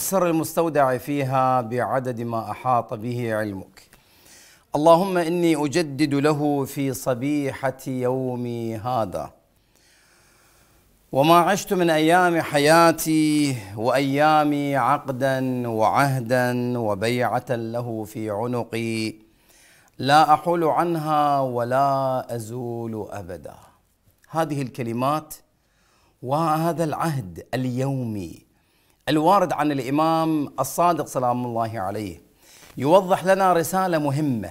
والسر المستودع فيها بعدد ما أحاط به علمك اللهم إني أجدد له في صبيحة يومي هذا وما عشت من أيام حياتي وأيامي عقدا وعهدا وبيعة له في عنقي لا أحول عنها ولا أزول أبدا هذه الكلمات وهذا العهد اليومي الوارد عن الامام الصادق سلام الله عليه يوضح لنا رساله مهمه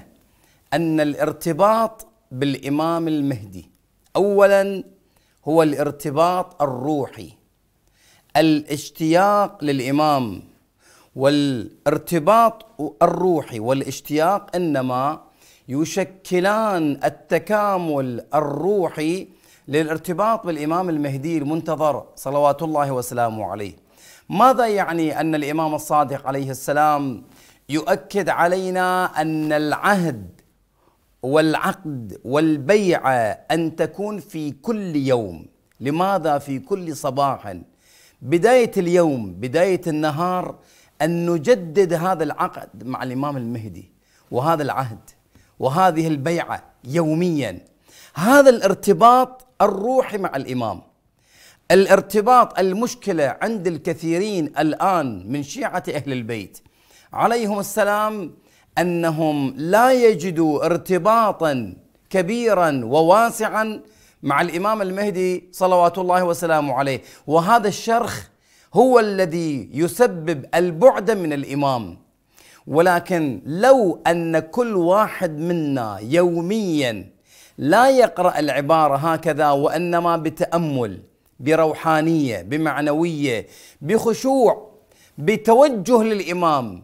ان الارتباط بالامام المهدي اولا هو الارتباط الروحي الاشتياق للامام والارتباط الروحي والاشتياق انما يشكلان التكامل الروحي للارتباط بالامام المهدي المنتظر صلوات الله وسلامه عليه ماذا يعني أن الإمام الصادق عليه السلام يؤكد علينا أن العهد والعقد والبيعة أن تكون في كل يوم لماذا في كل صباح بداية اليوم بداية النهار أن نجدد هذا العقد مع الإمام المهدي وهذا العهد وهذه البيعة يوميا هذا الارتباط الروحي مع الإمام الارتباط المشكله عند الكثيرين الان من شيعه اهل البيت عليهم السلام انهم لا يجدوا ارتباطا كبيرا وواسعا مع الامام المهدي صلوات الله وسلامه عليه وهذا الشرخ هو الذي يسبب البعد من الامام ولكن لو ان كل واحد منا يوميا لا يقرا العباره هكذا وانما بتامل بروحانيه بمعنويه بخشوع بتوجه للامام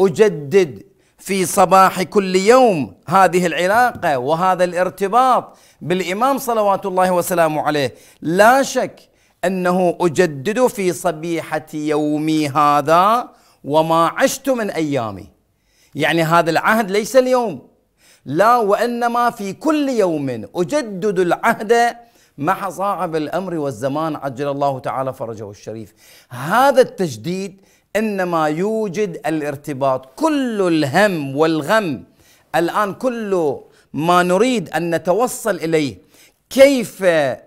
اجدد في صباح كل يوم هذه العلاقه وهذا الارتباط بالامام صلوات الله وسلامه عليه لا شك انه اجدد في صبيحه يومي هذا وما عشت من ايامي يعني هذا العهد ليس اليوم لا وانما في كل يوم اجدد العهد مع صاحب الامر والزمان عجل الله تعالى فرجه الشريف هذا التجديد انما يوجد الارتباط كل الهم والغم الان كل ما نريد ان نتوصل اليه كيف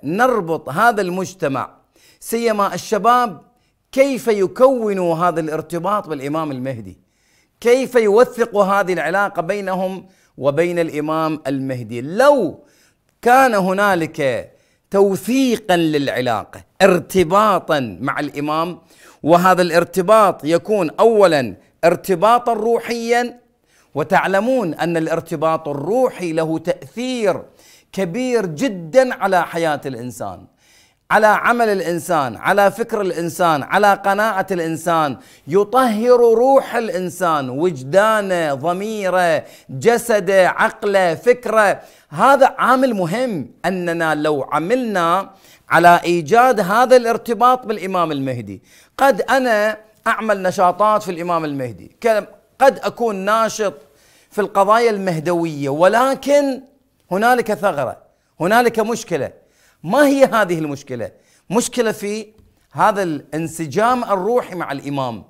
نربط هذا المجتمع سيما الشباب كيف يكونوا هذا الارتباط بالامام المهدي كيف يوثقوا هذه العلاقه بينهم وبين الامام المهدي لو كان هنالك توثيقا للعلاقه ارتباطا مع الامام وهذا الارتباط يكون اولا ارتباطا روحيا وتعلمون ان الارتباط الروحي له تاثير كبير جدا على حياه الانسان على عمل الانسان على فكر الانسان على قناعه الانسان يطهر روح الانسان وجدانه ضميره جسده عقله فكره هذا عامل مهم اننا لو عملنا على ايجاد هذا الارتباط بالامام المهدي قد انا اعمل نشاطات في الامام المهدي قد اكون ناشط في القضايا المهدويه ولكن هنالك ثغره هنالك مشكله ما هي هذه المشكله؟ مشكله في هذا الانسجام الروحي مع الامام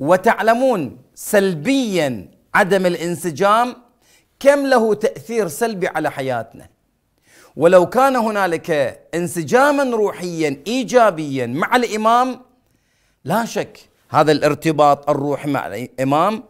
وتعلمون سلبيا عدم الانسجام كم له تاثير سلبي على حياتنا ولو كان هنالك انسجاما روحيا ايجابيا مع الامام لا شك هذا الارتباط الروحي مع الامام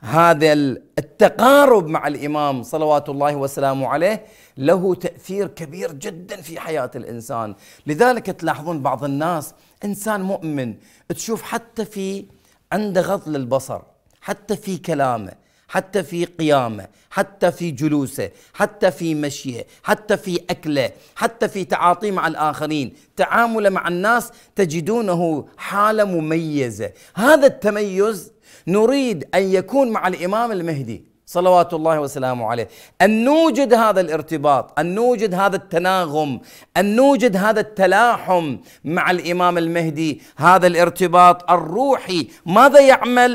هذا التقارب مع الامام صلوات الله وسلامه عليه له تأثير كبير جدا في حياة الإنسان لذلك تلاحظون بعض الناس إنسان مؤمن تشوف حتى في عنده غض للبصر حتى في كلامه حتى في قيامه حتى في جلوسه حتى في مشيه حتى في أكله حتى في تعاطيه مع الآخرين تعامله مع الناس تجدونه حالة مميزة هذا التميز نريد أن يكون مع الإمام المهدي صلوات الله وسلامه عليه ان نوجد هذا الارتباط ان نوجد هذا التناغم ان نوجد هذا التلاحم مع الامام المهدي هذا الارتباط الروحي ماذا يعمل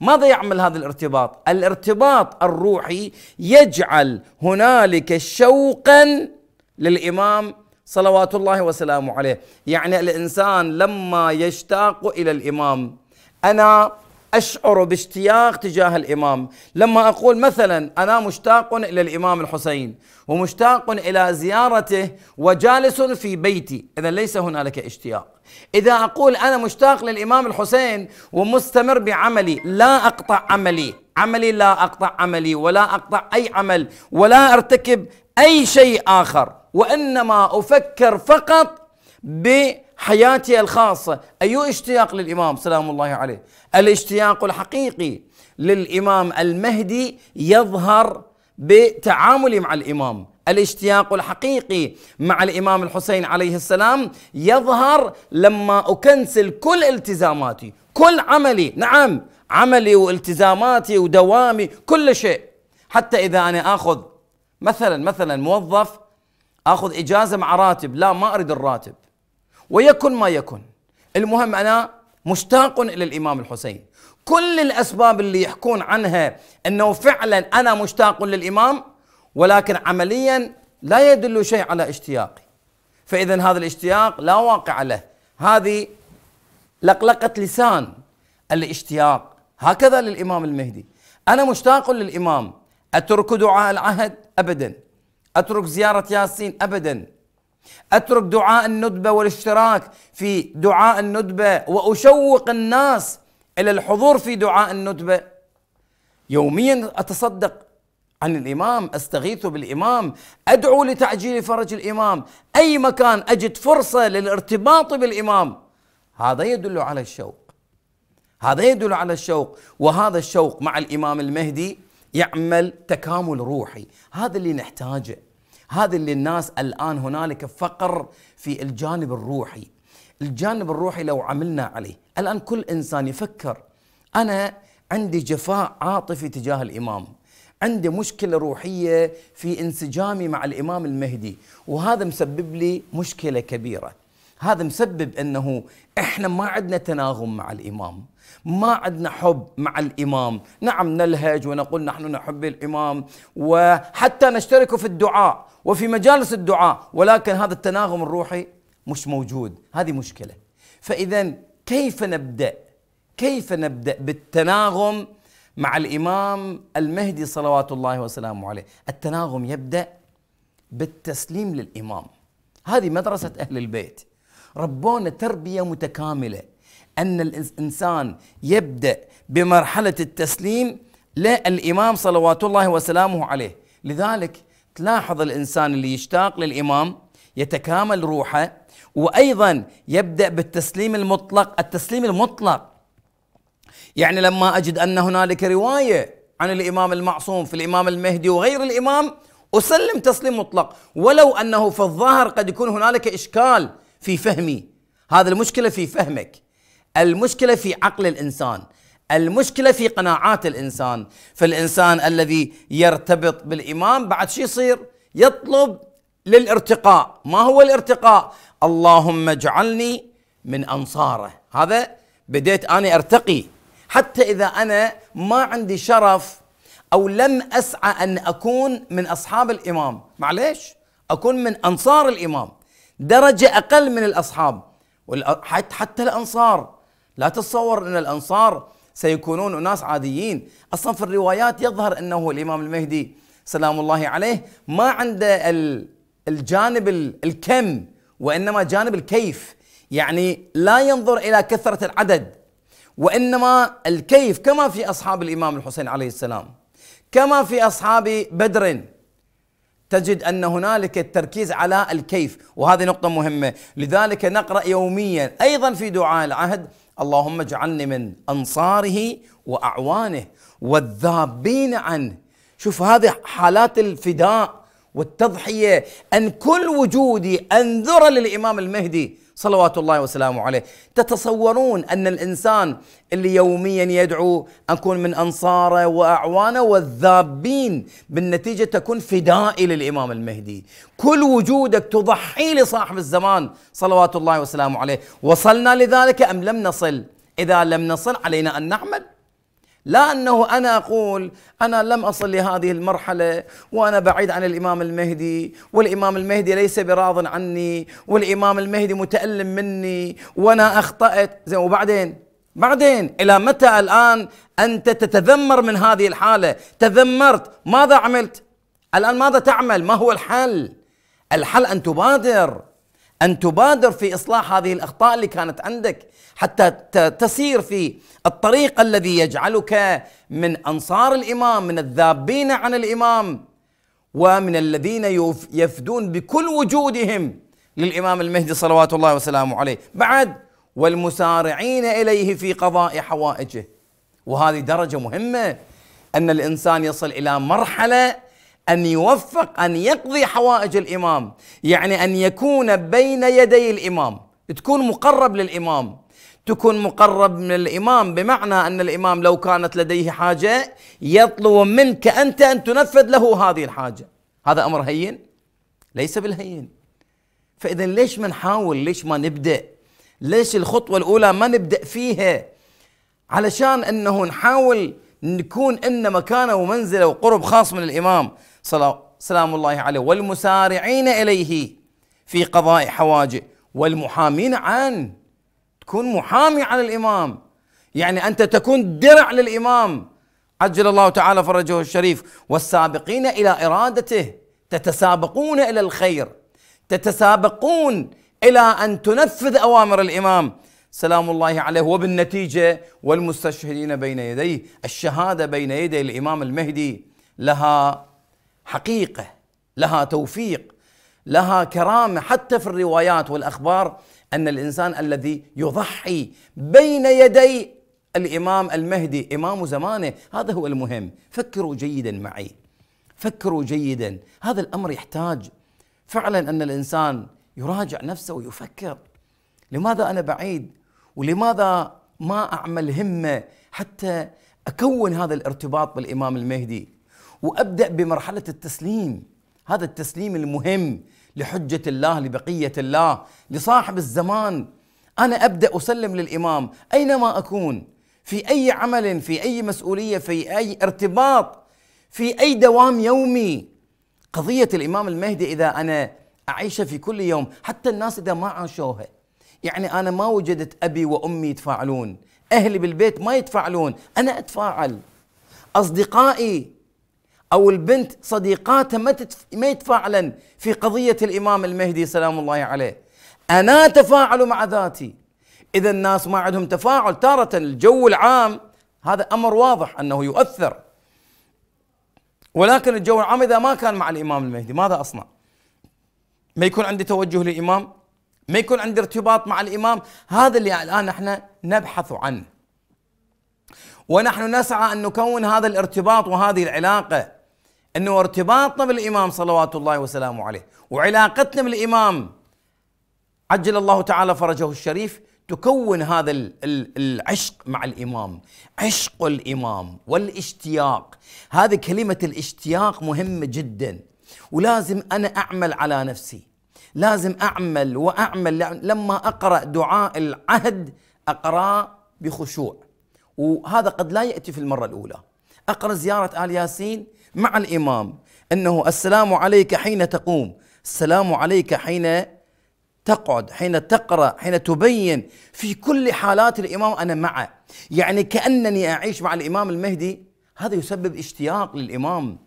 ماذا يعمل هذا الارتباط الارتباط الروحي يجعل هنالك شوقا للامام صلوات الله وسلامه عليه يعني الانسان لما يشتاق الى الامام انا أشعر باشتياق تجاه الإمام لما أقول مثلا أنا مشتاق إلى الإمام الحسين ومشتاق إلى زيارته وجالس في بيتي إذا ليس هنالك اشتياق إذا أقول أنا مشتاق للإمام الحسين ومستمر بعملي لا أقطع عملي عملي لا أقطع عملي ولا أقطع أي عمل ولا أرتكب أي شيء آخر وإنما أفكر فقط ب حياتي الخاصة أي اشتياق للإمام سلام الله عليه الاشتياق الحقيقي للإمام المهدي يظهر بتعاملي مع الإمام الاشتياق الحقيقي مع الامام الحسين عليه السلام يظهر لما اكنسل كل التزاماتي، كل عملي، نعم عملي والتزاماتي ودوامي كل شيء حتى اذا انا اخذ مثلا مثلا موظف اخذ اجازه مع راتب، لا ما اريد الراتب. ويكن ما يكن المهم أنا مشتاق إلى الإمام الحسين كل الأسباب اللي يحكون عنها أنه فعلا أنا مشتاق للإمام ولكن عمليا لا يدل شيء على اشتياقي فإذا هذا الاشتياق لا واقع له هذه لقلقة لسان الاشتياق هكذا للإمام المهدي أنا مشتاق للإمام أترك دعاء العهد أبدا أترك زيارة ياسين أبدا اترك دعاء الندبه والاشتراك في دعاء الندبه واشوق الناس الى الحضور في دعاء الندبه يوميا اتصدق عن الامام استغيث بالامام ادعو لتعجيل فرج الامام اي مكان اجد فرصه للارتباط بالامام هذا يدل على الشوق هذا يدل على الشوق وهذا الشوق مع الامام المهدي يعمل تكامل روحي هذا اللي نحتاجه هذا اللي الناس الآن هنالك فقر في الجانب الروحي الجانب الروحي لو عملنا عليه الآن كل إنسان يفكر أنا عندي جفاء عاطفي تجاه الإمام عندي مشكلة روحية في انسجامي مع الإمام المهدي وهذا مسبب لي مشكلة كبيرة هذا مسبب أنه إحنا ما عندنا تناغم مع الإمام ما عندنا حب مع الإمام نعم نلهج ونقول نحن نحب الإمام وحتى نشترك في الدعاء وفي مجالس الدعاء ولكن هذا التناغم الروحي مش موجود هذه مشكلة فإذا كيف نبدأ كيف نبدأ بالتناغم مع الإمام المهدي صلوات الله وسلامه عليه التناغم يبدأ بالتسليم للإمام هذه مدرسة أهل البيت ربونا تربية متكاملة أن الإنسان يبدأ بمرحلة التسليم للإمام صلوات الله وسلامه عليه لذلك تلاحظ الإنسان اللي يشتاق للإمام يتكامل روحه وأيضا يبدأ بالتسليم المطلق التسليم المطلق يعني لما أجد أن هنالك رواية عن الإمام المعصوم في الإمام المهدي وغير الإمام أسلم تسليم مطلق ولو أنه في الظاهر قد يكون هنالك إشكال في فهمي هذا المشكلة في فهمك المشكله في عقل الانسان المشكله في قناعات الانسان فالانسان الذي يرتبط بالامام بعد شو يصير يطلب للارتقاء ما هو الارتقاء اللهم اجعلني من انصاره هذا بديت انا ارتقي حتى اذا انا ما عندي شرف او لم اسعى ان اكون من اصحاب الامام معليش اكون من انصار الامام درجه اقل من الاصحاب حتى الانصار لا تتصور ان الانصار سيكونون اناس عاديين، اصلا في الروايات يظهر انه الامام المهدي سلام الله عليه ما عنده الجانب الكم وانما جانب الكيف، يعني لا ينظر الى كثره العدد وانما الكيف كما في اصحاب الامام الحسين عليه السلام كما في اصحاب بدر تجد ان هنالك التركيز على الكيف وهذه نقطه مهمه لذلك نقرا يوميا ايضا في دعاء العهد اللهم اجعلني من انصاره واعوانه والذابين عنه شوف هذه حالات الفداء والتضحيه ان كل وجودي انذر للامام المهدي صلوات الله وسلامه عليه تتصورون أن الإنسان اللي يوميا يدعو أكون من أنصاره وأعوانه والذابين بالنتيجة تكون فدائي للإمام المهدي كل وجودك تضحي لصاحب الزمان صلوات الله وسلامه عليه وصلنا لذلك أم لم نصل إذا لم نصل علينا أن نعمل لا انه انا اقول انا لم اصل لهذه المرحله وانا بعيد عن الامام المهدي والامام المهدي ليس براض عني والامام المهدي متالم مني وانا اخطات زين وبعدين بعدين الى متى الان انت تتذمر من هذه الحاله تذمرت ماذا عملت الان ماذا تعمل ما هو الحل الحل ان تبادر ان تبادر في اصلاح هذه الاخطاء اللي كانت عندك حتى تسير في الطريق الذي يجعلك من انصار الامام من الذابين عن الامام ومن الذين يفدون بكل وجودهم للامام المهدي صلوات الله وسلامه عليه بعد والمسارعين اليه في قضاء حوائجه وهذه درجه مهمه ان الانسان يصل الى مرحله ان يوفق ان يقضي حوائج الامام، يعني ان يكون بين يدي الامام، تكون مقرب للامام، تكون مقرب من الامام بمعنى ان الامام لو كانت لديه حاجه يطلب منك انت ان تنفذ له هذه الحاجه، هذا امر هين؟ ليس بالهين. فاذا ليش ما نحاول؟ ليش ما نبدا؟ ليش الخطوه الاولى ما نبدا فيها؟ علشان انه نحاول نكون ان مكانه ومنزله وقرب خاص من الامام سلام الله عليه والمسارعين إليه في قضاء حواجه والمحامين عنه تكون محامي على الإمام يعني أنت تكون درع للإمام عجل الله تعالى فرجه الشريف والسابقين إلى إرادته تتسابقون إلى الخير تتسابقون إلى أن تنفذ أوامر الإمام سلام الله عليه وبالنتيجة والمستشهدين بين يديه الشهادة بين يدي الإمام المهدي لها حقيقه لها توفيق لها كرامه حتى في الروايات والاخبار ان الانسان الذي يضحي بين يدي الامام المهدي امام زمانه هذا هو المهم فكروا جيدا معي فكروا جيدا هذا الامر يحتاج فعلا ان الانسان يراجع نفسه ويفكر لماذا انا بعيد ولماذا ما اعمل همه حتى اكون هذا الارتباط بالامام المهدي وابدا بمرحله التسليم هذا التسليم المهم لحجه الله لبقيه الله لصاحب الزمان انا ابدا اسلم للامام اينما اكون في اي عمل في اي مسؤوليه في اي ارتباط في اي دوام يومي قضيه الامام المهدي اذا انا اعيشها في كل يوم حتى الناس اذا ما عاشوها يعني انا ما وجدت ابي وامي يتفاعلون اهلي بالبيت ما يتفاعلون انا اتفاعل اصدقائي أو البنت صديقاتها ما, تتف... ما يتفاعلن في قضية الإمام المهدي سلام الله عليه أنا أتفاعل مع ذاتي إذا الناس ما عندهم تفاعل تارة الجو العام هذا أمر واضح أنه يؤثر ولكن الجو العام إذا ما كان مع الإمام المهدي ماذا أصنع ما يكون عندي توجه للإمام ما يكون عندي ارتباط مع الإمام هذا اللي الآن نحن نبحث عنه ونحن نسعى أن نكون هذا الارتباط وهذه العلاقة انه ارتباطنا بالامام صلوات الله وسلامه عليه وعلاقتنا بالامام عجل الله تعالى فرجه الشريف تكون هذا العشق مع الامام، عشق الامام والاشتياق، هذه كلمه الاشتياق مهمه جدا ولازم انا اعمل على نفسي، لازم اعمل واعمل لما اقرا دعاء العهد اقرا بخشوع وهذا قد لا ياتي في المره الاولى. اقرا زياره ال ياسين مع الإمام أنه السلام عليك حين تقوم السلام عليك حين تقعد حين تقرأ حين تبين في كل حالات الإمام أنا معه يعني كأنني أعيش مع الإمام المهدي هذا يسبب اشتياق للإمام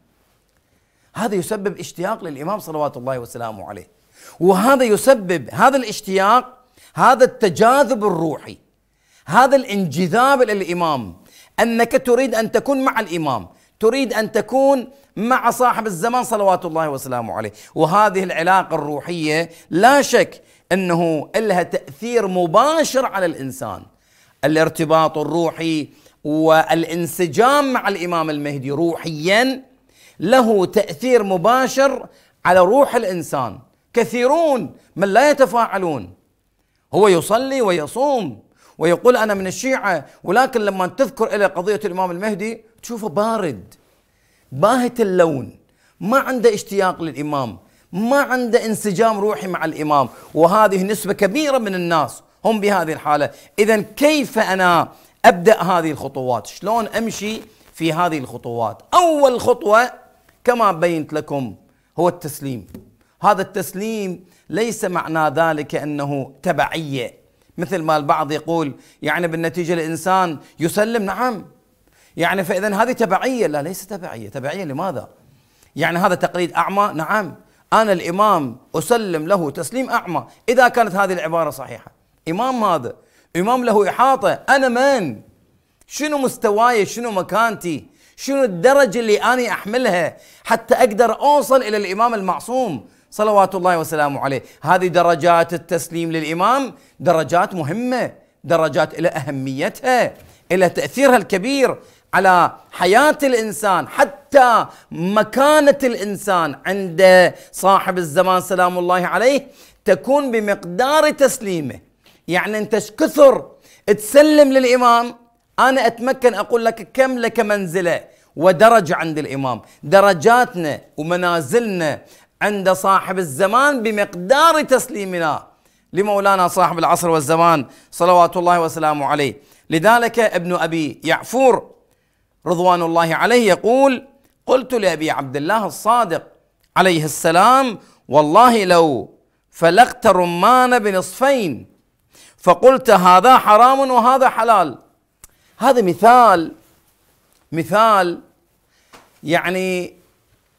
هذا يسبب اشتياق للإمام صلوات الله وسلامه عليه وهذا يسبب هذا الاشتياق هذا التجاذب الروحي هذا الانجذاب للإمام أنك تريد أن تكون مع الإمام تريد ان تكون مع صاحب الزمان صلوات الله وسلامه عليه وهذه العلاقه الروحيه لا شك انه لها تاثير مباشر على الانسان الارتباط الروحي والانسجام مع الامام المهدي روحيا له تاثير مباشر على روح الانسان كثيرون من لا يتفاعلون هو يصلي ويصوم ويقول انا من الشيعه ولكن لما تذكر الى قضيه الامام المهدي تشوفه بارد باهت اللون ما عنده اشتياق للامام ما عنده انسجام روحي مع الامام وهذه نسبه كبيره من الناس هم بهذه الحاله اذا كيف انا ابدا هذه الخطوات شلون امشي في هذه الخطوات اول خطوه كما بينت لكم هو التسليم هذا التسليم ليس معنى ذلك انه تبعيه مثل ما البعض يقول يعني بالنتيجه الانسان يسلم نعم يعني فاذا هذه تبعيه لا ليس تبعيه تبعيه لماذا يعني هذا تقليد اعمى نعم انا الامام اسلم له تسليم اعمى اذا كانت هذه العباره صحيحه امام هذا امام له احاطه انا من شنو مستواي شنو مكانتي شنو الدرجة اللي أنا أحملها حتى أقدر أوصل إلى الإمام المعصوم صلوات الله وسلامه عليه هذه درجات التسليم للإمام درجات مهمة درجات إلى أهميتها إلى تأثيرها الكبير على حياة الإنسان حتى مكانة الإنسان عند صاحب الزمان سلام الله عليه تكون بمقدار تسليمه يعني أنت كثر تسلم للإمام أنا أتمكن أقول لك كم لك منزلة ودرجة عند الإمام درجاتنا ومنازلنا عند صاحب الزمان بمقدار تسليمنا لمولانا صاحب العصر والزمان صلوات الله وسلامه عليه لذلك ابن أبي يعفور رضوان الله عليه يقول قلت لأبي عبد الله الصادق عليه السلام والله لو فلقت رمان بنصفين فقلت هذا حرام وهذا حلال هذا مثال مثال يعني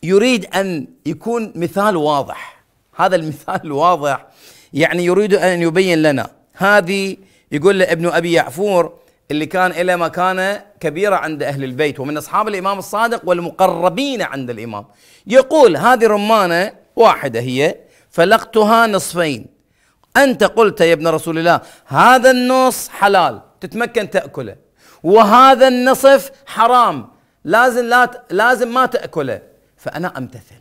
يريد ان يكون مثال واضح هذا المثال الواضح يعني يريد ان يبين لنا هذه يقول لابن ابي يعفور اللي كان له مكانه كبيره عند اهل البيت ومن اصحاب الامام الصادق والمقربين عند الامام يقول هذه رمانه واحده هي فلقتها نصفين انت قلت يا ابن رسول الله هذا النص حلال تتمكن تاكله وهذا النصف حرام لازم لا لازم ما تاكله فانا امتثل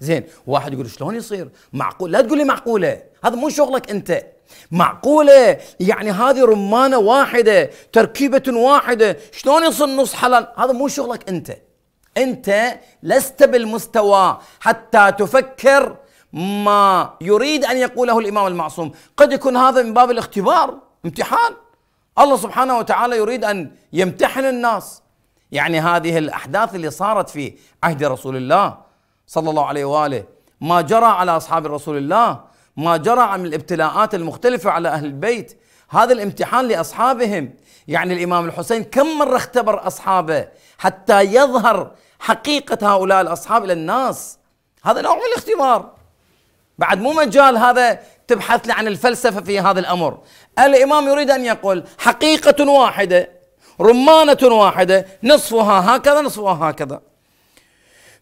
زين واحد يقول شلون يصير معقول لا تقول لي معقوله هذا مو شغلك انت معقولة يعني هذه رمانة واحدة تركيبة واحدة شلون يصير نص حلال هذا مو شغلك أنت أنت لست بالمستوى حتى تفكر ما يريد أن يقوله الإمام المعصوم قد يكون هذا من باب الاختبار امتحان الله سبحانه وتعالى يريد أن يمتحن الناس يعني هذه الأحداث اللي صارت في عهد رسول الله صلى الله عليه وآله ما جرى على أصحاب رسول الله ما جرى من الابتلاءات المختلفة على أهل البيت هذا الامتحان لأصحابهم يعني الإمام الحسين كم مرة اختبر أصحابه حتى يظهر حقيقة هؤلاء الأصحاب إلى الناس هذا نوع من الاختبار بعد مو مجال هذا تبحث لي عن الفلسفة في هذا الأمر الإمام يريد أن يقول حقيقة واحدة رمانة واحدة نصفها هكذا نصفها هكذا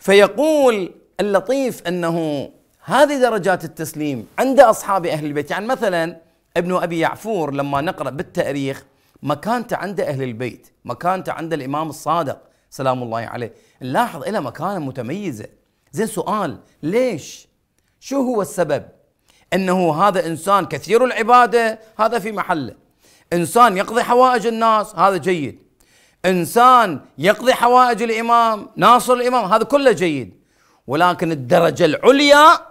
فيقول اللطيف أنه هذه درجات التسليم عند أصحاب أهل البيت يعني مثلا ابن أبي يعفور لما نقرأ بالتاريخ مكانته عند أهل البيت مكانته عند الإمام الصادق سلام الله عليه نلاحظ إلى مكانة متميزة زين سؤال ليش شو هو السبب أنه هذا إنسان كثير العبادة هذا في محله إنسان يقضي حوائج الناس هذا جيد إنسان يقضي حوائج الإمام ناصر الإمام هذا كله جيد ولكن الدرجة العليا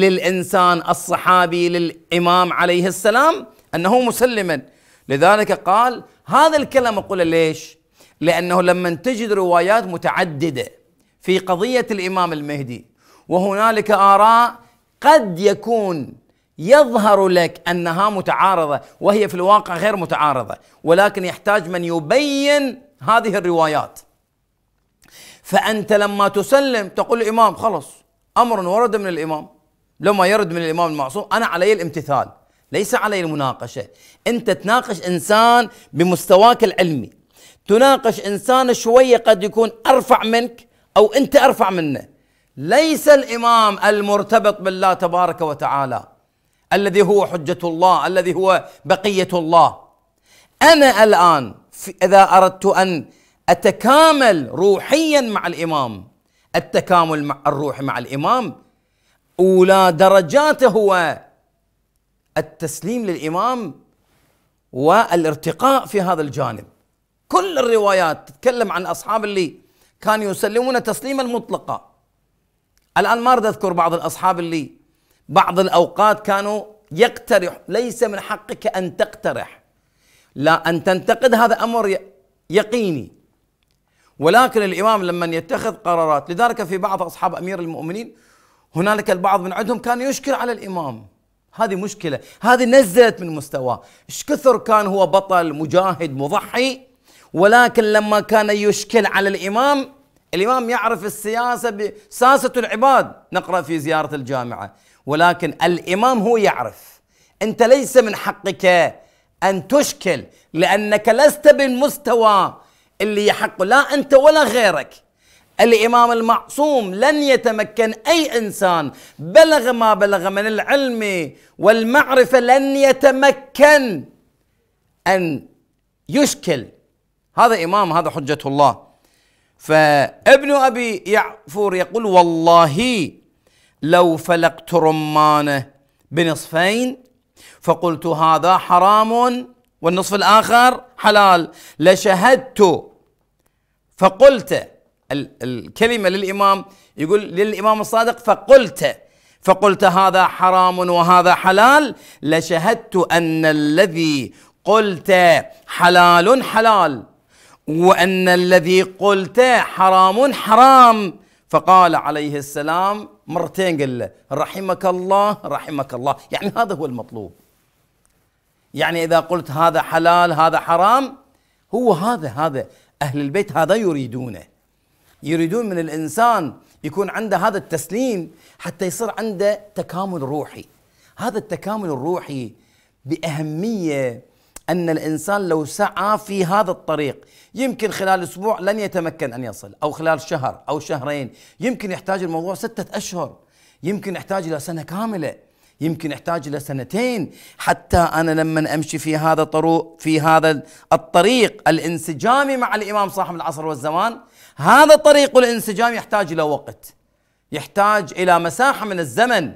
للانسان الصحابي للامام عليه السلام انه مسلما لذلك قال هذا الكلام اقول ليش؟ لانه لما تجد روايات متعدده في قضيه الامام المهدي وهنالك اراء قد يكون يظهر لك انها متعارضه وهي في الواقع غير متعارضه ولكن يحتاج من يبين هذه الروايات فانت لما تسلم تقول الامام خلص امر ورد من الامام لما يرد من الامام المعصوم انا علي الامتثال ليس علي المناقشه انت تناقش انسان بمستواك العلمي تناقش انسان شويه قد يكون ارفع منك او انت ارفع منه ليس الامام المرتبط بالله تبارك وتعالى الذي هو حجه الله الذي هو بقيه الله انا الان اذا اردت ان اتكامل روحيا مع الامام التكامل مع الروح مع الامام أولى درجاته هو التسليم للإمام والارتقاء في هذا الجانب كل الروايات تتكلم عن أصحاب اللي كانوا يسلمون تسليما مطلقا الآن ما أريد أذكر بعض الأصحاب اللي بعض الأوقات كانوا يقترح ليس من حقك أن تقترح لا أن تنتقد هذا أمر يقيني ولكن الإمام لما يتخذ قرارات لذلك في بعض أصحاب أمير المؤمنين هنالك البعض من عندهم كان يشكل على الامام هذه مشكله هذه نزلت من مستواه ايش كثر كان هو بطل مجاهد مضحي ولكن لما كان يشكل على الامام الامام يعرف السياسه بساسه العباد نقرا في زياره الجامعه ولكن الامام هو يعرف انت ليس من حقك ان تشكل لانك لست بالمستوى اللي يحق لا انت ولا غيرك الامام المعصوم لن يتمكن اي انسان بلغ ما بلغ من العلم والمعرفه لن يتمكن ان يشكل هذا امام هذا حجه الله فابن ابي يعفور يقول والله لو فلقت رمانه بنصفين فقلت هذا حرام والنصف الاخر حلال لشهدت فقلت الكلمة للإمام يقول للإمام الصادق فقلت فقلت هذا حرام وهذا حلال لشهدت أن الذي قلت حلال حلال وأن الذي قلت حرام حرام فقال عليه السلام مرتين قال له رحمك الله رحمك الله يعني هذا هو المطلوب يعني إذا قلت هذا حلال هذا حرام هو هذا هذا أهل البيت هذا يريدونه يريدون من الانسان يكون عنده هذا التسليم حتى يصير عنده تكامل روحي هذا التكامل الروحي باهميه ان الانسان لو سعى في هذا الطريق يمكن خلال اسبوع لن يتمكن ان يصل او خلال شهر او شهرين يمكن يحتاج الموضوع سته اشهر يمكن يحتاج الى سنه كامله يمكن يحتاج الى سنتين حتى انا لما امشي في هذا طرق في هذا الطريق الانسجامي مع الامام صاحب العصر والزمان هذا طريق الانسجام يحتاج الى وقت يحتاج الى مساحه من الزمن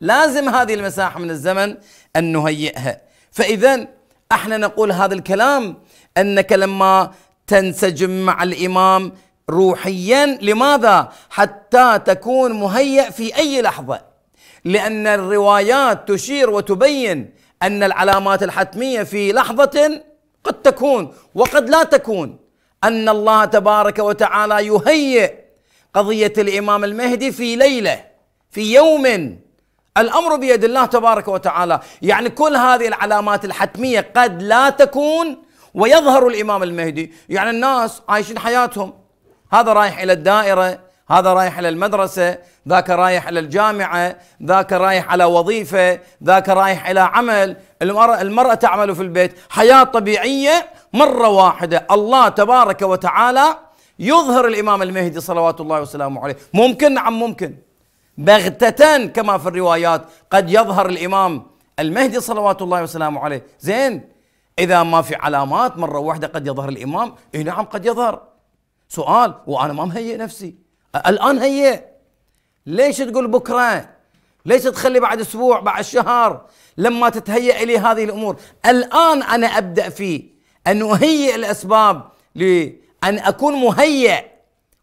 لازم هذه المساحه من الزمن ان نهيئها فاذا احنا نقول هذا الكلام انك لما تنسجم مع الامام روحيا لماذا حتى تكون مهيئ في اي لحظه لان الروايات تشير وتبين ان العلامات الحتميه في لحظه قد تكون وقد لا تكون ان الله تبارك وتعالى يهيئ قضيه الامام المهدي في ليله في يوم الامر بيد الله تبارك وتعالى، يعني كل هذه العلامات الحتميه قد لا تكون ويظهر الامام المهدي، يعني الناس عايشين حياتهم هذا رايح الى الدائره هذا رايح الى المدرسة ذاك رايح الى الجامعة ذاك رايح على وظيفة ذاك رايح إلى عمل المرأة, المرأة تعمل في البيت حياة طبيعية مرة واحدة الله تبارك وتعالى يظهر الإمام المهدي صلوات الله وسلامه عليه ممكن نعم ممكن بغتة كما في الروايات قد يظهر الإمام المهدي صلوات الله وسلامه عليه زين إذا ما في علامات مرة واحدة قد يظهر الإمام إيه نعم قد يظهر سؤال وأنا ما مهيئ نفسي الان هي ليش تقول بكره ليش تخلي بعد اسبوع بعد شهر لما تتهيأ لي هذه الامور الان انا ابدا في ان اهيئ الاسباب لان اكون مهيئ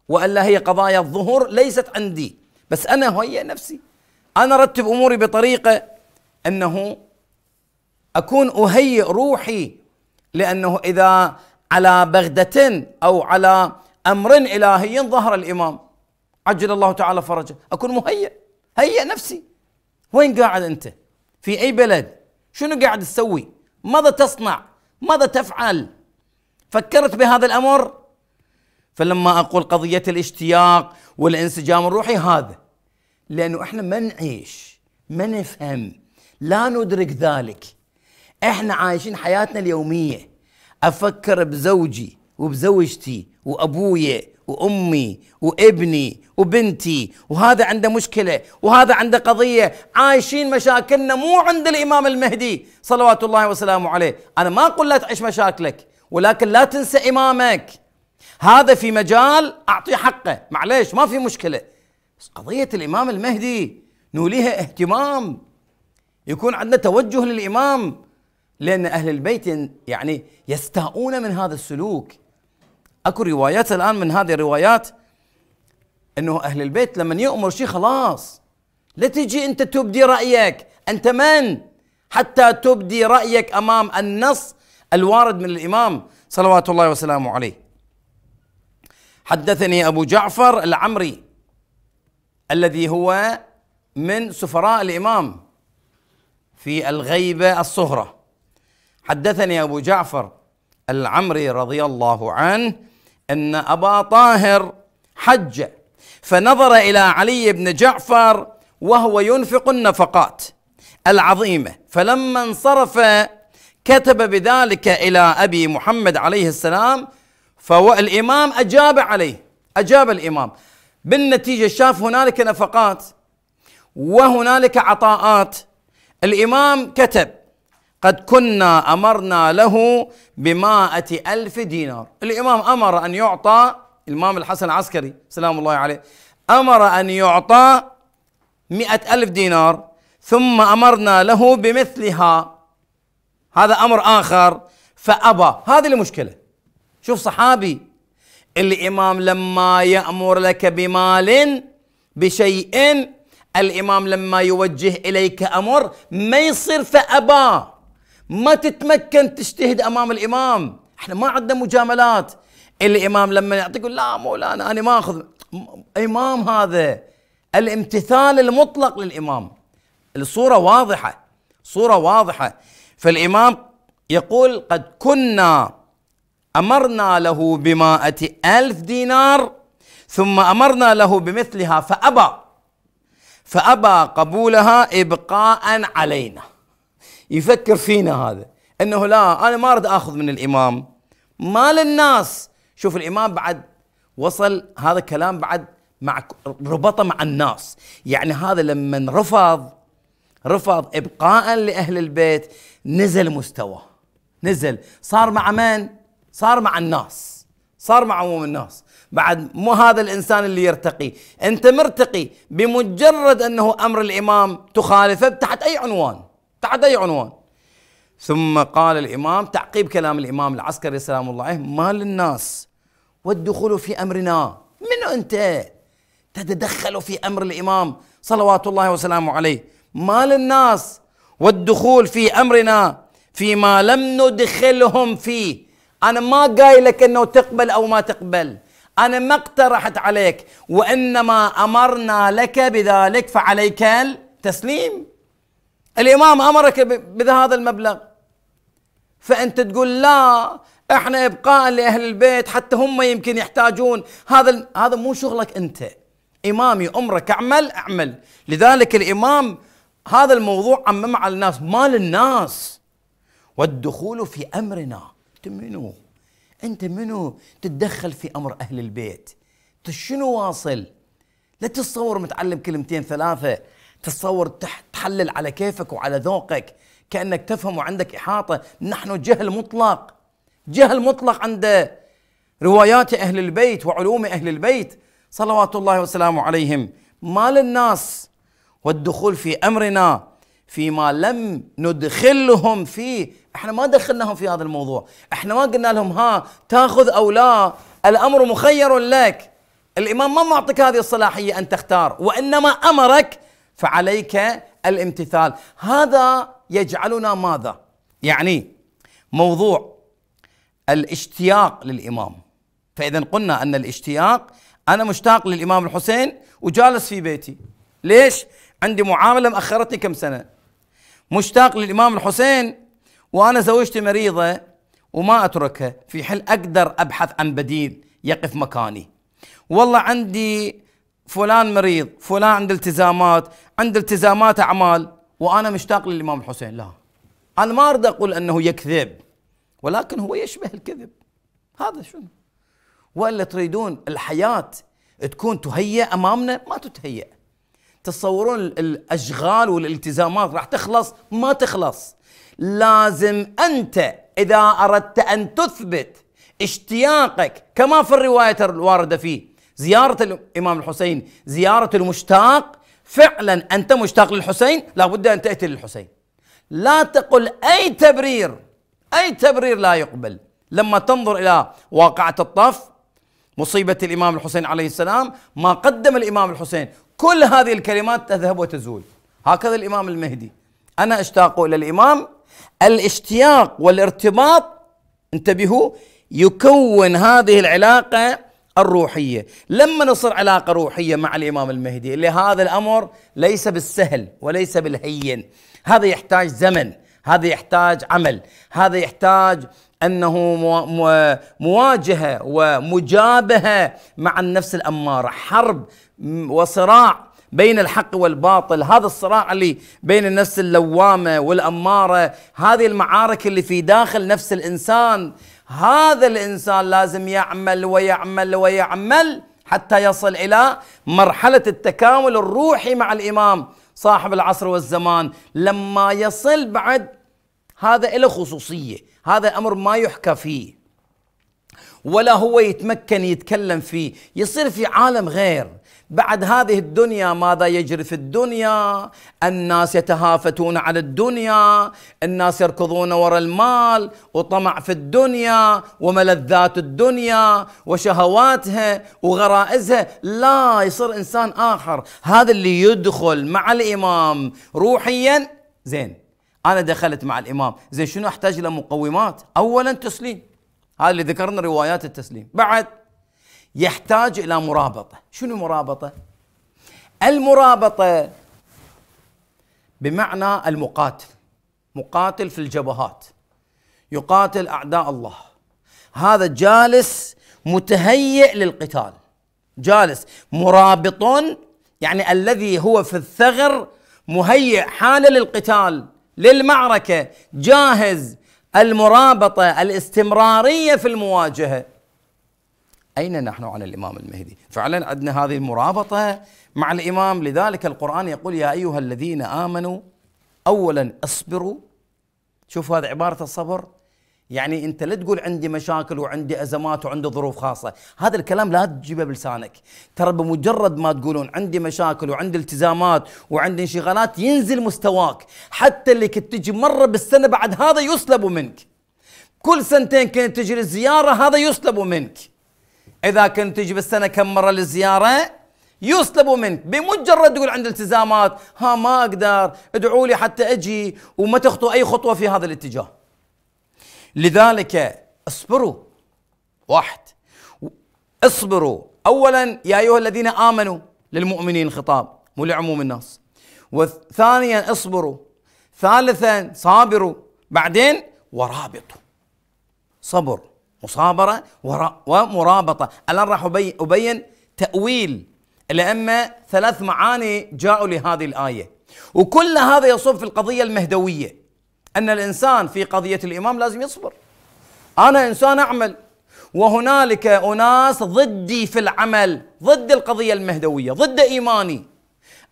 والا هي قضايا الظهور ليست عندي بس انا اهيئ نفسي انا ارتب اموري بطريقه انه اكون اهيئ روحي لانه اذا على بغده او على امر الهي ظهر الامام عجل الله تعالى فرجه اكون مهيئ هيئ نفسي وين قاعد انت في اي بلد شنو قاعد تسوي ماذا تصنع ماذا تفعل فكرت بهذا الامر فلما اقول قضيه الاشتياق والانسجام الروحي هذا لانه احنا ما نعيش ما نفهم لا ندرك ذلك احنا عايشين حياتنا اليوميه افكر بزوجي وبزوجتي وابويا وامي وابني وبنتي وهذا عنده مشكله وهذا عنده قضيه عايشين مشاكلنا مو عند الامام المهدي صلوات الله وسلامه عليه انا ما اقول لا تعيش مشاكلك ولكن لا تنسى امامك هذا في مجال اعطيه حقه معليش ما في مشكله بس قضيه الامام المهدي نوليها اهتمام يكون عندنا توجه للامام لان اهل البيت يعني يستاءون من هذا السلوك اكو روايات الان من هذه الروايات انه اهل البيت لما يؤمر شيء خلاص لا تجي انت تبدي رايك انت من حتى تبدي رايك امام النص الوارد من الامام صلوات الله وسلامه عليه حدثني ابو جعفر العمري الذي هو من سفراء الامام في الغيبه الصغرى حدثني ابو جعفر العمري رضي الله عنه ان ابا طاهر حج فنظر الى علي بن جعفر وهو ينفق النفقات العظيمه فلما انصرف كتب بذلك الى ابي محمد عليه السلام فالامام اجاب عليه اجاب الامام بالنتيجه شاف هنالك نفقات وهنالك عطاءات الامام كتب قد كنا امرنا له بمائة ألف دينار الامام امر ان يعطى الإمام الحسن العسكري سلام الله عليه أمر أن يعطى مئة ألف دينار ثم أمرنا له بمثلها هذا أمر آخر فأبى هذه المشكلة شوف صحابي الإمام لما يأمر لك بمال بشيء الإمام لما يوجه إليك أمر ما يصير فأبى ما تتمكن تجتهد أمام الإمام احنا ما عندنا مجاملات الامام لما يعطي يقول لا مولانا انا ما اخذ امام هذا الامتثال المطلق للامام الصوره واضحه صوره واضحه فالامام يقول قد كنا امرنا له بمائة ألف دينار ثم امرنا له بمثلها فابى فابى قبولها ابقاء علينا يفكر فينا هذا انه لا انا ما اريد اخذ من الامام مال الناس شوف الإمام بعد وصل هذا الكلام بعد مع ربطه مع الناس يعني هذا لما رفض رفض إبقاء لأهل البيت نزل مستواه نزل صار مع من؟ صار مع الناس صار مع عموم الناس بعد مو هذا الانسان اللي يرتقي انت مرتقي بمجرد انه امر الامام تخالفه تحت اي عنوان تحت اي عنوان ثم قال الامام تعقيب كلام الامام العسكري سلام الله عليه ما للناس والدخول في أمرنا من أنت تتدخل في أمر الإمام صلوات الله وسلامه عليه ما للناس والدخول في أمرنا فيما لم ندخلهم فيه أنا ما قايل لك أنه تقبل أو ما تقبل أنا ما اقترحت عليك وإنما أمرنا لك بذلك فعليك التسليم الإمام أمرك بهذا المبلغ فأنت تقول لا احنا ابقاء لاهل البيت حتى هم يمكن يحتاجون هذا هذا مو شغلك انت امامي امرك اعمل اعمل لذلك الامام هذا الموضوع عممه على الناس مال الناس والدخول في امرنا انت منو انت منو تتدخل في امر اهل البيت شنو واصل لا تتصور متعلم كلمتين ثلاثه تتصور تحلل على كيفك وعلى ذوقك كأنك تفهم وعندك إحاطة نحن جهل مطلق جهل مطلق عند روايات أهل البيت وعلوم أهل البيت صلوات الله وسلامه عليهم ما للناس والدخول في أمرنا فيما لم ندخلهم فيه احنا ما دخلناهم في هذا الموضوع احنا ما قلنا لهم ها تاخذ او لا الامر مخير لك الامام ما معطيك هذه الصلاحيه ان تختار وانما امرك فعليك الامتثال هذا يجعلنا ماذا؟ يعني موضوع الاشتياق للامام فاذا قلنا ان الاشتياق انا مشتاق للامام الحسين وجالس في بيتي ليش؟ عندي معامله مأخرتني كم سنه مشتاق للامام الحسين وانا زوجتي مريضه وما اتركها في حل اقدر ابحث عن بديل يقف مكاني والله عندي فلان مريض فلان عنده التزامات عنده التزامات اعمال وانا مشتاق للامام الحسين لا انا ما اريد اقول انه يكذب ولكن هو يشبه الكذب هذا شنو والا تريدون الحياه تكون تهيأ امامنا ما تتهيأ تصورون الاشغال والالتزامات راح تخلص ما تخلص لازم انت اذا اردت ان تثبت اشتياقك كما في الروايه الوارده فيه زياره الامام الحسين زياره المشتاق فعلا أنت مشتاق للحسين لابد أن تأتي للحسين لا تقل أي تبرير أي تبرير لا يقبل لما تنظر إلى واقعة الطف مصيبة الإمام الحسين عليه السلام ما قدم الإمام الحسين كل هذه الكلمات تذهب وتزول هكذا الإمام المهدي أنا أشتاق إلى الإمام الاشتياق والارتباط انتبهوا يكون هذه العلاقة الروحيه، لما نصير علاقه روحيه مع الامام المهدي اللي هذا الامر ليس بالسهل وليس بالهين، هذا يحتاج زمن، هذا يحتاج عمل، هذا يحتاج انه مواجهه ومجابهه مع النفس الاماره، حرب وصراع بين الحق والباطل هذا الصراع اللي بين النفس اللوامة والأمارة هذه المعارك اللي في داخل نفس الإنسان هذا الانسان لازم يعمل ويعمل ويعمل حتى يصل الى مرحله التكامل الروحي مع الامام صاحب العصر والزمان لما يصل بعد هذا له خصوصيه هذا امر ما يحكى فيه ولا هو يتمكن يتكلم فيه يصير في عالم غير بعد هذه الدنيا ماذا يجري في الدنيا الناس يتهافتون على الدنيا الناس يركضون وراء المال وطمع في الدنيا وملذات الدنيا وشهواتها وغرائزها لا يصير إنسان آخر هذا اللي يدخل مع الإمام روحيا زين أنا دخلت مع الإمام زين شنو أحتاج له مقومات أولا تسليم هذا اللي ذكرنا روايات التسليم بعد يحتاج إلى مرابطة شنو مرابطة؟ المرابطة بمعنى المقاتل مقاتل في الجبهات يقاتل أعداء الله هذا جالس متهيئ للقتال جالس مرابط يعني الذي هو في الثغر مهيئ حاله للقتال للمعركة جاهز المرابطه الاستمراريه في المواجهه اين نحن على الامام المهدي؟ فعلا عندنا هذه المرابطه مع الامام لذلك القران يقول يا ايها الذين امنوا اولا اصبروا شوف هذه عباره الصبر يعني انت لا تقول عندي مشاكل وعندي ازمات وعندي ظروف خاصه، هذا الكلام لا تجيبه بلسانك، ترى بمجرد ما تقولون عندي مشاكل وعندي التزامات وعندي انشغالات ينزل مستواك، حتى اللي كنت تجي مره بالسنه بعد هذا يسلب منك. كل سنتين كنت تجي للزياره هذا يسلب منك. اذا كنت تجي بالسنه كم مره للزياره يسلب منك بمجرد تقول عندي التزامات ها ما اقدر ادعوا لي حتى اجي وما تخطو اي خطوه في هذا الاتجاه لذلك اصبروا واحد اصبروا اولا يا ايها الذين امنوا للمؤمنين خطاب مو لعموم الناس وثانيا اصبروا ثالثا صابروا بعدين ورابطوا صبر مصابرة ومرابطة الآن راح أبين تأويل لان ثلاث معاني جاءوا لهذه الآية وكل هذا يصب في القضية المهدوية أن الإنسان في قضية الإمام لازم يصبر أنا إنسان أعمل وهنالك أناس ضدي في العمل ضد القضية المهدوية ضد إيماني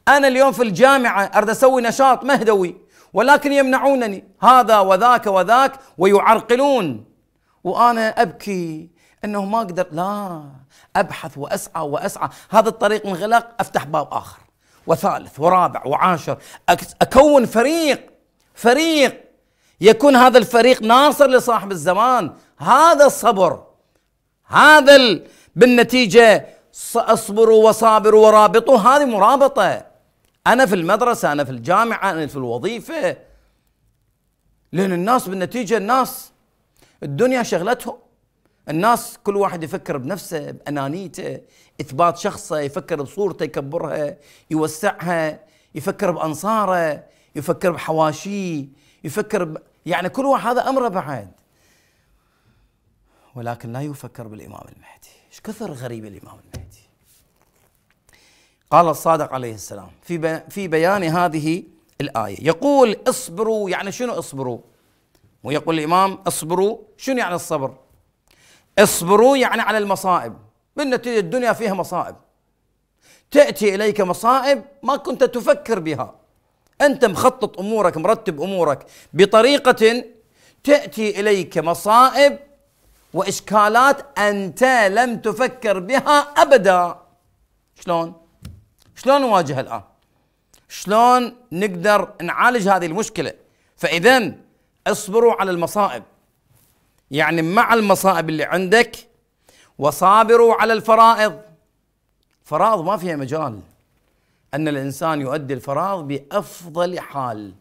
أنا اليوم في الجامعة أريد أسوي نشاط مهدوي ولكن يمنعونني هذا وذاك وذاك ويعرقلون وأنا أبكي أنه ما أقدر لا أبحث وأسعى وأسعى هذا الطريق انغلق أفتح باب آخر وثالث ورابع وعاشر أكون فريق فريق يكون هذا الفريق ناصر لصاحب الزمان هذا الصبر هذا ال... بالنتيجة اصبروا وصابروا ورابطوا هذه مرابطة أنا في المدرسة أنا في الجامعة أنا في الوظيفة لأن الناس بالنتيجة الناس الدنيا شغلتهم الناس كل واحد يفكر بنفسه بأنانيته إثبات شخصه يفكر بصورته يكبرها يوسعها يفكر بأنصاره يفكر بحواشيه يفكر ب... يعني كل واحد هذا امره بعد ولكن لا يفكر بالامام المهدي ايش كثر غريب الامام المهدي قال الصادق عليه السلام في في بيان هذه الايه يقول اصبروا يعني شنو اصبروا ويقول الامام اصبروا شنو يعني الصبر اصبروا يعني على المصائب بالنتيجه الدنيا فيها مصائب تاتي اليك مصائب ما كنت تفكر بها انت مخطط امورك مرتب امورك بطريقه تاتي اليك مصائب واشكالات انت لم تفكر بها ابدا شلون شلون نواجه الان شلون نقدر نعالج هذه المشكله فاذا اصبروا على المصائب يعني مع المصائب اللي عندك وصابروا على الفرائض فرائض ما فيها مجال أن الإنسان يؤدي الفرائض بأفضل حال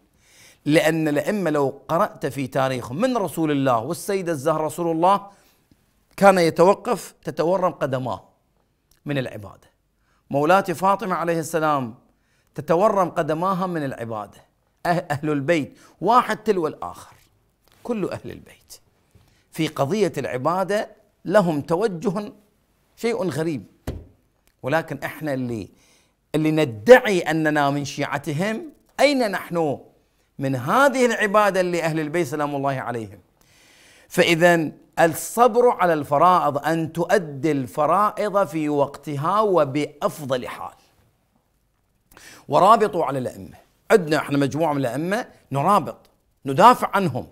لأن الأئمة لو قرأت في تاريخهم من رسول الله والسيدة الزهرة رسول الله كان يتوقف تتورم قدماه من العبادة مولاتي فاطمة عليه السلام تتورم قدماها من العبادة أه-، أهل البيت واحد تلو الآخر كل أهل البيت في قضية العبادة لهم توجه شيء غريب ولكن احنا اللي اللي ندعي اننا من شيعتهم اين نحن من هذه العباده اللي اهل البيت سلام الله عليهم فاذا الصبر على الفرائض ان تؤدي الفرائض في وقتها وبافضل حال ورابطوا على الائمه عندنا احنا مجموعه من الائمه نرابط ندافع عنهم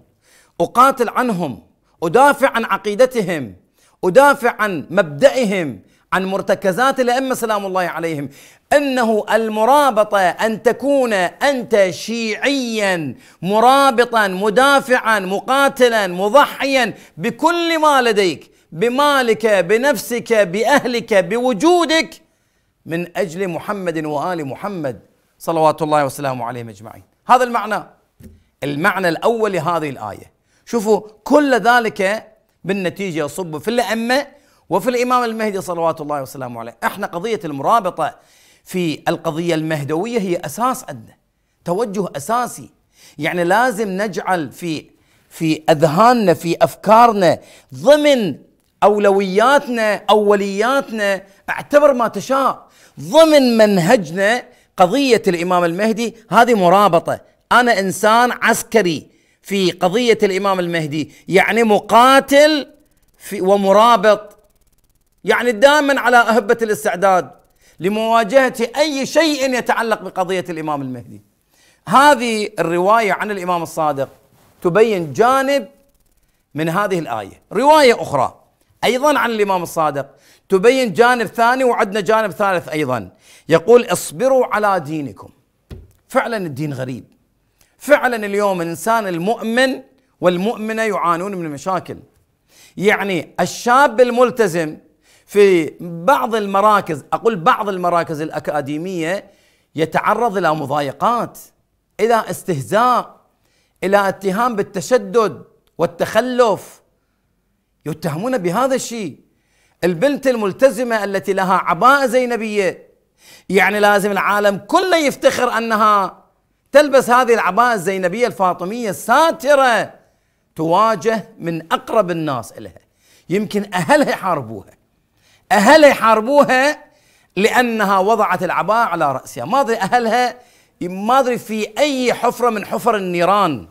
اقاتل عنهم ادافع عن عقيدتهم ادافع عن مبدئهم عن مرتكزات الأئمة سلام الله عليهم أنه المرابطة أن تكون أنت شيعيا مرابطا مدافعا مقاتلا مضحيا بكل ما لديك بمالك بنفسك بأهلك بوجودك من أجل محمد وآل محمد صلوات الله وسلامه عليهم أجمعين هذا المعنى المعنى الأول لهذه الآية شوفوا كل ذلك بالنتيجة يصب في الأئمة وفي الإمام المهدي صلوات الله وسلامه عليه احنا قضية المرابطة في القضية المهدوية هي أساس عندنا توجه أساسي يعني لازم نجعل في في أذهاننا في أفكارنا ضمن أولوياتنا أولياتنا اعتبر ما تشاء ضمن منهجنا قضية الإمام المهدي هذه مرابطة أنا إنسان عسكري في قضية الإمام المهدي يعني مقاتل في ومرابط يعني دائما على أهبة الاستعداد لمواجهة أي شيء يتعلق بقضية الإمام المهدي هذه الرواية عن الإمام الصادق تبين جانب من هذه الآية رواية أخرى أيضا عن الإمام الصادق تبين جانب ثاني وعندنا جانب ثالث أيضا يقول اصبروا على دينكم فعلا الدين غريب فعلا اليوم الإنسان المؤمن والمؤمنة يعانون من مشاكل يعني الشاب الملتزم في بعض المراكز اقول بعض المراكز الاكاديميه يتعرض الى مضايقات الى استهزاء الى اتهام بالتشدد والتخلف يتهمون بهذا الشيء البنت الملتزمه التي لها عباءه زينبيه يعني لازم العالم كله يفتخر انها تلبس هذه العباءه الزينبيه الفاطميه الساتره تواجه من اقرب الناس الها يمكن اهلها يحاربوها أهلها يحاربوها لأنها وضعت العباءة على رأسها ما أدري أهلها ما أدري في أي حفرة من حفر النيران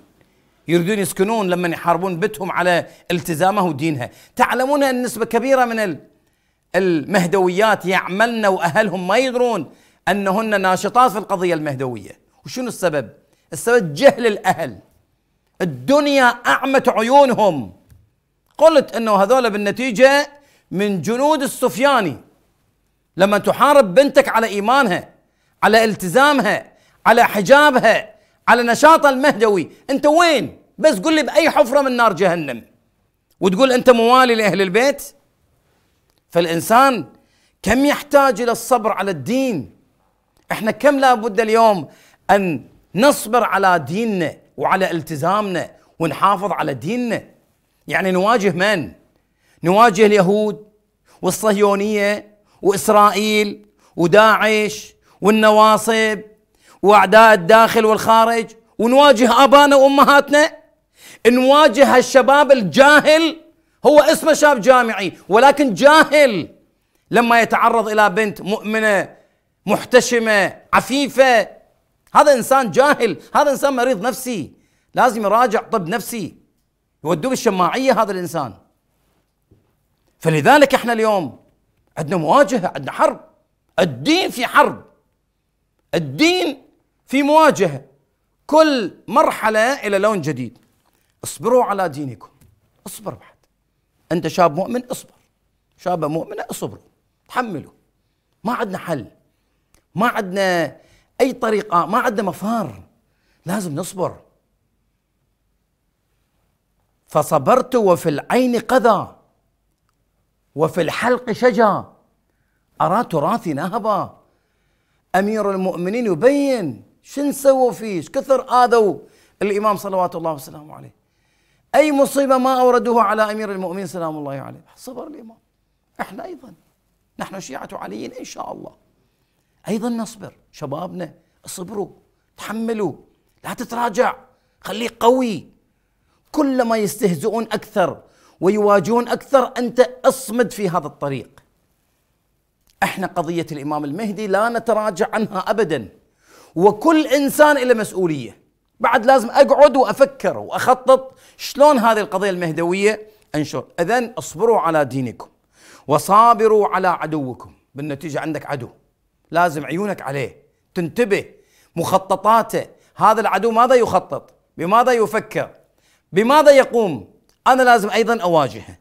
يريدون يسكنون لما يحاربون بيتهم على التزامه ودينها تعلمون أن نسبة كبيرة من المهدويات يعملن وأهلهم ما يدرون أنهن ناشطات في القضية المهدوية وشنو السبب؟ السبب جهل الأهل الدنيا أعمت عيونهم قلت أنه هذول بالنتيجة من جنود السفياني لما تحارب بنتك على ايمانها على التزامها على حجابها على نشاطها المهدوي انت وين بس قل لي باي حفره من نار جهنم وتقول انت موالي لاهل البيت فالانسان كم يحتاج الى الصبر على الدين احنا كم لابد اليوم ان نصبر على ديننا وعلى التزامنا ونحافظ على ديننا يعني نواجه من نواجه اليهود والصهيونيه واسرائيل وداعش والنواصب واعداء الداخل والخارج ونواجه ابانا وامهاتنا نواجه الشباب الجاهل هو اسمه شاب جامعي ولكن جاهل لما يتعرض الى بنت مؤمنه محتشمه عفيفه هذا انسان جاهل هذا انسان مريض نفسي لازم يراجع طب نفسي يودوه بالشماعيه هذا الانسان فلذلك احنا اليوم عندنا مواجهه عندنا حرب الدين في حرب الدين في مواجهه كل مرحله الى لون جديد اصبروا على دينكم اصبر بعد انت شاب مؤمن اصبر شابه مؤمنه اصبروا تحملوا ما عندنا حل ما عندنا اي طريقه ما عندنا مفار لازم نصبر فصبرت وفي العين قذى وفي الحلق شجا أرى تراثي نهبا أمير المؤمنين يبين شو سووا فيه كثر آذوا الإمام صلوات الله وسلامه عليه أي مصيبة ما أوردوها على أمير المؤمنين سلام الله عليه صبر الإمام إحنا أيضا نحن شيعة علي إن شاء الله أيضا نصبر شبابنا اصبروا تحملوا لا تتراجع خليك قوي كلما يستهزئون أكثر ويواجهون اكثر انت اصمد في هذا الطريق. احنا قضيه الامام المهدي لا نتراجع عنها ابدا. وكل انسان له مسؤوليه. بعد لازم اقعد وافكر واخطط شلون هذه القضيه المهدويه انشر، اذا اصبروا على دينكم وصابروا على عدوكم، بالنتيجه عندك عدو. لازم عيونك عليه، تنتبه مخططاته، هذا العدو ماذا يخطط؟ بماذا يفكر؟ بماذا يقوم؟ أنا لازم أيضا أواجهه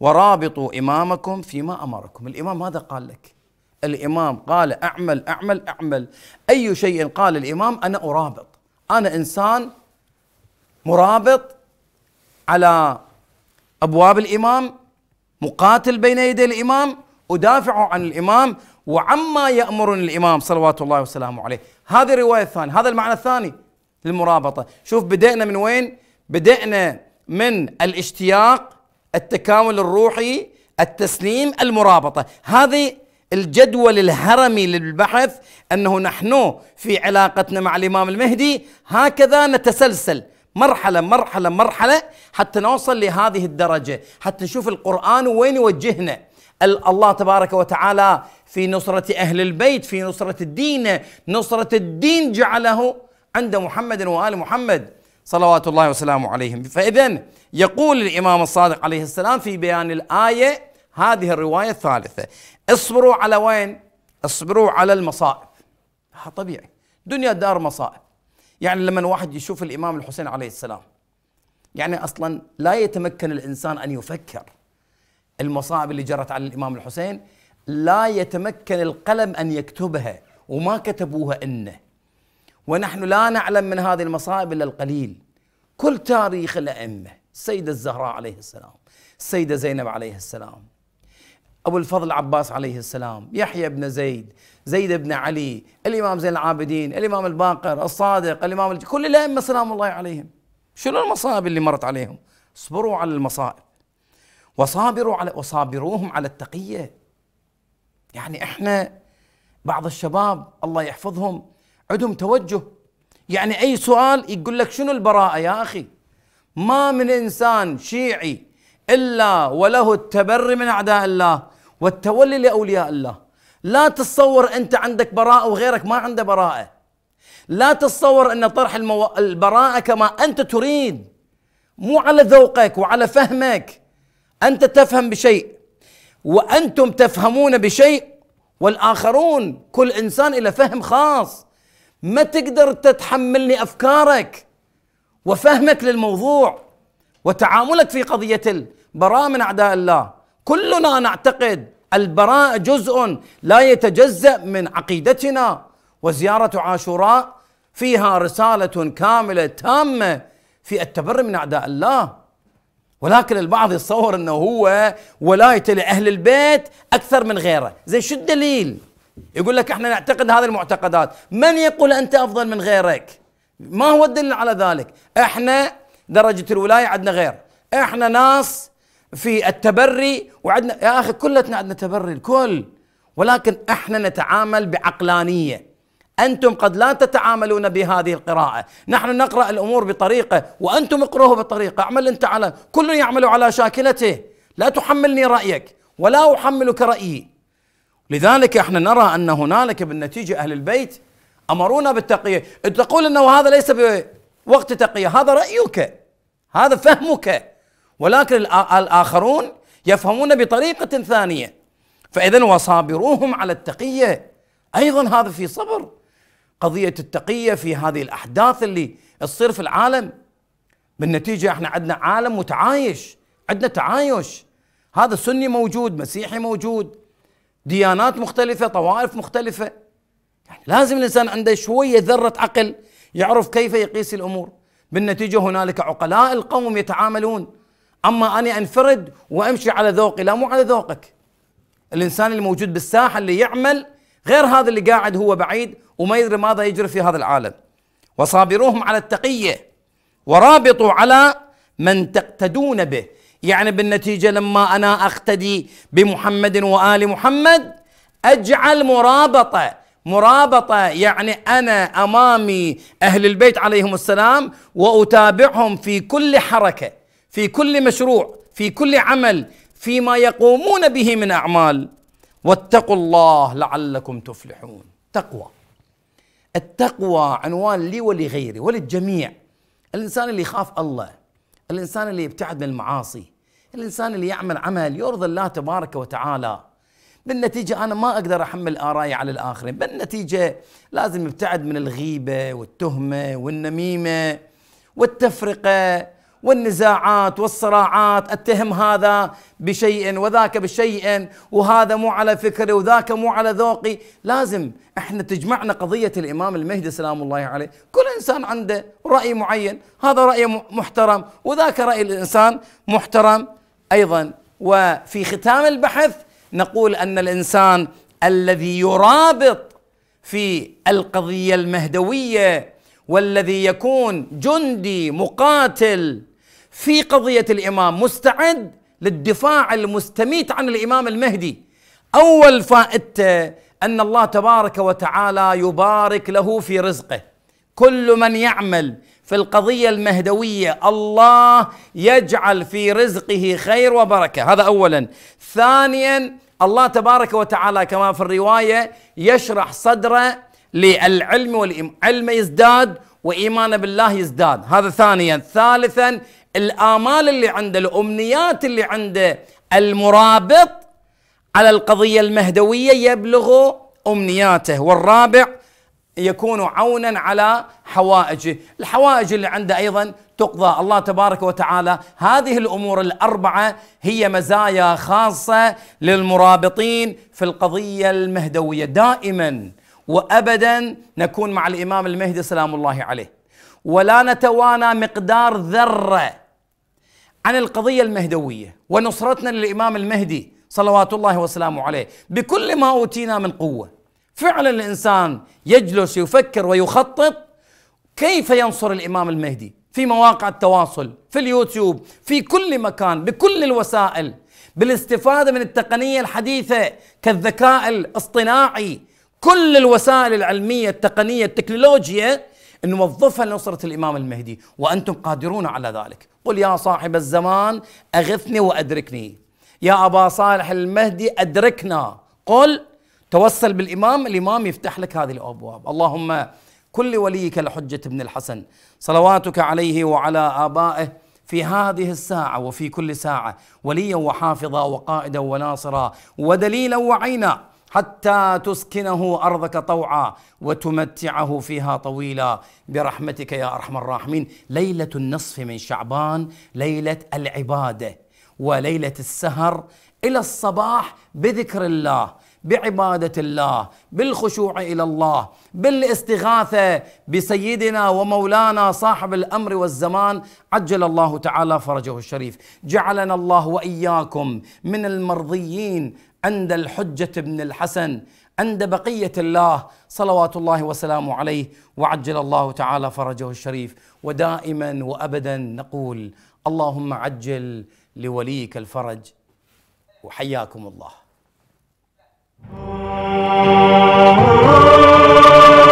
ورابطوا إمامكم فيما أمركم الإمام ماذا قال لك الإمام قال أعمل أعمل أعمل أي شيء قال الإمام أنا أرابط أنا إنسان مرابط على أبواب الإمام مقاتل بين يدي الإمام أدافع عن الإمام وعما يأمرني الإمام صلوات الله وسلامه عليه هذه الرواية الثانية هذا المعنى الثاني للمرابطة شوف بدأنا من وين بدأنا من الاشتياق التكامل الروحي التسليم المرابطه هذه الجدول الهرمي للبحث انه نحن في علاقتنا مع الامام المهدي هكذا نتسلسل مرحلة مرحلة مرحلة حتى نوصل لهذه الدرجة حتى نشوف القرآن وين يوجهنا الله تبارك وتعالى في نصرة أهل البيت في نصرة الدين نصرة الدين جعله عند محمد وآل محمد صلوات الله وسلامه عليهم فإذا يقول الإمام الصادق عليه السلام في بيان الآية هذه الرواية الثالثة اصبروا على وين اصبروا على المصائب هذا طبيعي دنيا دار مصائب يعني لما واحد يشوف الإمام الحسين عليه السلام يعني أصلا لا يتمكن الإنسان أن يفكر المصائب اللي جرت على الإمام الحسين لا يتمكن القلم أن يكتبها وما كتبوها إنه ونحن لا نعلم من هذه المصائب الا القليل كل تاريخ الائمه السيده الزهراء عليه السلام السيده زينب عليه السلام ابو الفضل عباس عليه السلام يحيى بن زيد زيد بن علي الامام زين العابدين الامام الباقر الصادق الامام الج... كل الائمه سلام الله عليهم شنو المصائب اللي مرت عليهم اصبروا على المصائب وصابروا على وصابروهم على التقيه يعني احنا بعض الشباب الله يحفظهم عندهم توجه يعني اي سؤال يقول لك شنو البراءه يا اخي ما من انسان شيعي الا وله التبري من اعداء الله والتولي لاولياء الله لا تتصور انت عندك براءه وغيرك ما عنده براءه لا تتصور ان طرح المو... البراءه كما انت تريد مو على ذوقك وعلى فهمك انت تفهم بشيء وانتم تفهمون بشيء والاخرون كل انسان الى فهم خاص ما تقدر تتحملني افكارك وفهمك للموضوع وتعاملك في قضيه البراءه من اعداء الله كلنا نعتقد البراءه جزء لا يتجزا من عقيدتنا وزياره عاشوراء فيها رساله كامله تامه في التبر من اعداء الله ولكن البعض يتصور انه هو ولايته لاهل البيت اكثر من غيره زين شو الدليل يقول لك احنا نعتقد هذه المعتقدات من يقول انت افضل من غيرك ما هو الدليل على ذلك احنا درجة الولاية عندنا غير احنا ناس في التبري وعندنا يا اخي كلتنا عندنا تبري الكل ولكن احنا نتعامل بعقلانيه انتم قد لا تتعاملون بهذه القراءه نحن نقرا الامور بطريقه وانتم اقروه بطريقه اعمل انت على كل يعمل على شاكلته لا تحملني رايك ولا احملك رايي لذلك احنا نرى ان هنالك بالنتيجه اهل البيت امرونا بالتقيه، انت تقول انه هذا ليس بوقت تقيه، هذا رايك هذا فهمك ولكن الاخرون يفهمون بطريقه ثانيه فاذا وصابروهم على التقيه ايضا هذا في صبر قضيه التقيه في هذه الاحداث اللي تصير في العالم بالنتيجه احنا عندنا عالم متعايش عندنا تعايش هذا سني موجود مسيحي موجود ديانات مختلفة طوائف مختلفة يعني لازم الإنسان عنده شوية ذرة عقل يعرف كيف يقيس الأمور بالنتيجة هنالك عقلاء القوم يتعاملون أما أنا أنفرد وأمشي على ذوقي لا مو على ذوقك الإنسان الموجود بالساحة اللي يعمل غير هذا اللي قاعد هو بعيد وما يدري ماذا يجري في هذا العالم وصابروهم على التقية ورابطوا على من تقتدون به يعني بالنتيجة لما أنا أقتدي بمحمد وآل محمد أجعل مرابطة مرابطة يعني أنا أمامي أهل البيت عليهم السلام وأتابعهم في كل حركة في كل مشروع في كل عمل فيما يقومون به من أعمال واتقوا الله لعلكم تفلحون تقوى التقوى عنوان لي ولغيري وللجميع الإنسان اللي يخاف الله الإنسان اللي يبتعد من المعاصي الإنسان اللي يعمل عمل يرضي الله تبارك وتعالى بالنتيجة أنا ما أقدر أحمل آرائي على الآخرين بالنتيجة لازم ابتعد من الغيبة والتهمة والنميمة والتفرقة والنزاعات والصراعات اتهم هذا بشيء وذاك بشيء وهذا مو على فكري وذاك مو على ذوقي لازم احنا تجمعنا قضية الامام المهدي سلام الله عليه كل انسان عنده رأي معين هذا رأي محترم وذاك رأي الانسان محترم ايضا وفي ختام البحث نقول ان الانسان الذي يرابط في القضية المهدوية والذي يكون جندي مقاتل في قضية الإمام مستعد للدفاع المستميت عن الإمام المهدي أول فائدته أن الله تبارك وتعالى يبارك له في رزقه كل من يعمل في القضية المهدوية الله يجعل في رزقه خير وبركة هذا أولا ثانيا الله تبارك وتعالى كما في الرواية يشرح صدره للعلم والعلم يزداد وإيمانه بالله يزداد هذا ثانيا ثالثا الآمال اللي عنده الأمنيات اللي عنده المرابط على القضية المهدوية يبلغ أمنياته والرابع يكون عونا على حوائجه الحوائج اللي عنده أيضا تقضى الله تبارك وتعالى هذه الأمور الأربعة هي مزايا خاصة للمرابطين في القضية المهدوية دائما وأبدا نكون مع الإمام المهدي سلام الله عليه ولا نتوانى مقدار ذره عن القضيه المهدويه ونصرتنا للامام المهدي صلوات الله وسلامه عليه بكل ما اوتينا من قوه فعلا الانسان يجلس يفكر ويخطط كيف ينصر الامام المهدي في مواقع التواصل في اليوتيوب في كل مكان بكل الوسائل بالاستفاده من التقنيه الحديثه كالذكاء الاصطناعي كل الوسائل العلميه التقنيه التكنولوجيا نوظفها لنصرة الإمام المهدي وأنتم قادرون على ذلك قل يا صاحب الزمان أغثني وأدركني يا أبا صالح المهدي أدركنا قل توسل بالإمام الإمام يفتح لك هذه الأبواب اللهم كل وليك لحجة ابن الحسن صلواتك عليه وعلى آبائه في هذه الساعة وفي كل ساعة وليا وحافظا وقائدا وناصرا ودليلا وعينا حتى تسكنه ارضك طوعا وتمتعه فيها طويلا برحمتك يا ارحم الراحمين ليله النصف من شعبان ليله العباده وليله السهر الى الصباح بذكر الله بعباده الله بالخشوع الى الله بالاستغاثه بسيدنا ومولانا صاحب الامر والزمان عجل الله تعالى فرجه الشريف جعلنا الله واياكم من المرضيين عند الحجة بن الحسن عند بقية الله صلوات الله وسلامه عليه وعجل الله تعالى فرجه الشريف ودائما وأبدا نقول اللهم عجل لوليك الفرج وحياكم الله